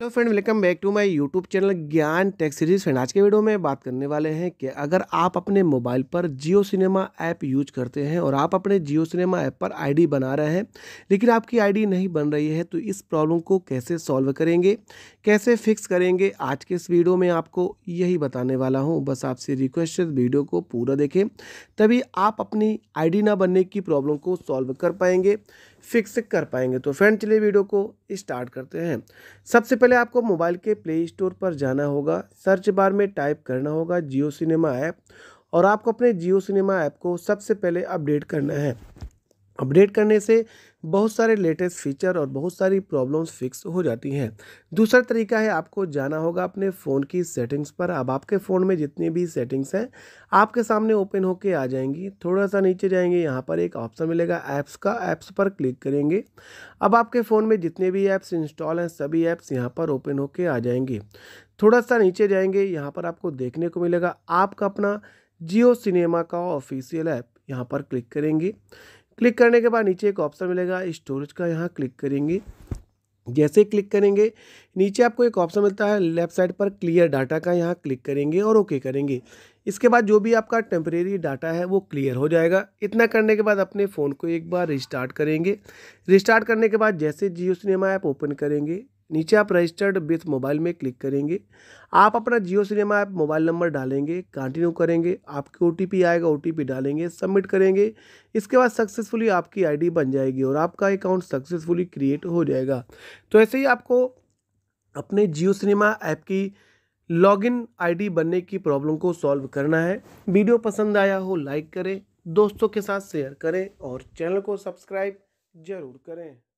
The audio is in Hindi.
तो friend welcome back to my YouTube channel Gyan tech series friend आज के वीडियो में बात करने वाले हैं कि अगर आप अपने मोबाइल पर जियो सिनेमा ऐप यूज करते हैं और आप अपने जियो सिनेमा ऐप पर आईडी बना रहे हैं लेकिन आपकी आईडी नहीं बन रही है तो इस प्रॉब्लम को कैसे सॉल्व करेंगे कैसे फिक्स करेंगे आज के इस वीडियो में आपको यही बताने वाला हूँ बस आपसे रिक्वेस्ट है वीडियो को पूरा देखें तभी आप अपनी आई ना बनने की प्रॉब्लम को सॉल्व कर पाएंगे फिक्स कर पाएंगे तो फ्रेंड चलिए वीडियो को स्टार्ट करते हैं सबसे पहले पहले आपको मोबाइल के प्ले स्टोर पर जाना होगा सर्च बार में टाइप करना होगा जियो सिनेमा ऐप और आपको अपने जियो सिनेमा ऐप को सबसे पहले अपडेट करना है अपडेट करने से बहुत सारे लेटेस्ट फीचर और बहुत सारी प्रॉब्लम्स फिक्स हो जाती हैं दूसरा तरीका है आपको जाना होगा अपने फ़ोन की सेटिंग्स पर अब आपके फ़ोन में जितनी भी सेटिंग्स हैं आपके सामने ओपन होके आ जाएंगी थोड़ा सा नीचे जाएंगे यहाँ पर एक ऑप्शन मिलेगा ऐप्स का ऐप्स पर क्लिक करेंगे अब आपके फ़ोन में जितने भी ऐप्स इंस्टॉल हैं सभी ऐप्स यहाँ पर ओपन होके आ जाएंगे थोड़ा सा नीचे जाएंगे यहाँ पर आपको देखने को मिलेगा आपका अपना जियो सिनेमा का ऑफिशियल ऐप यहाँ पर क्लिक करेंगे क्लिक करने के बाद नीचे एक ऑप्शन मिलेगा स्टोरेज का यहाँ क्लिक करेंगे जैसे क्लिक करेंगे नीचे आपको एक ऑप्शन मिलता है लेफ्ट साइड पर क्लियर डाटा का यहाँ क्लिक करेंगे और ओके करेंगे इसके बाद जो भी आपका टेम्परेरी डाटा है वो क्लियर हो जाएगा इतना करने के बाद अपने फ़ोन को एक बार रिस्टार्ट करेंगे रिस्टार्ट करने के बाद जैसे जियो सिनेमा ऐप ओपन करेंगे नीचे आप रजिस्टर्ड विथ मोबाइल में क्लिक करेंगे आप अपना Jio cinema app mobile number डालेंगे कंटिन्यू करेंगे आपके ओ आएगा ओ डालेंगे सबमिट करेंगे इसके बाद सक्सेसफुली आपकी आईडी बन जाएगी और आपका अकाउंट सक्सेसफुली क्रिएट हो जाएगा तो ऐसे ही आपको अपने जियो सिनेमा ऐप की लॉगिन आईडी बनने की प्रॉब्लम को सॉल्व करना है वीडियो पसंद आया हो लाइक करें दोस्तों के साथ शेयर करें और चैनल को सब्सक्राइब ज़रूर करें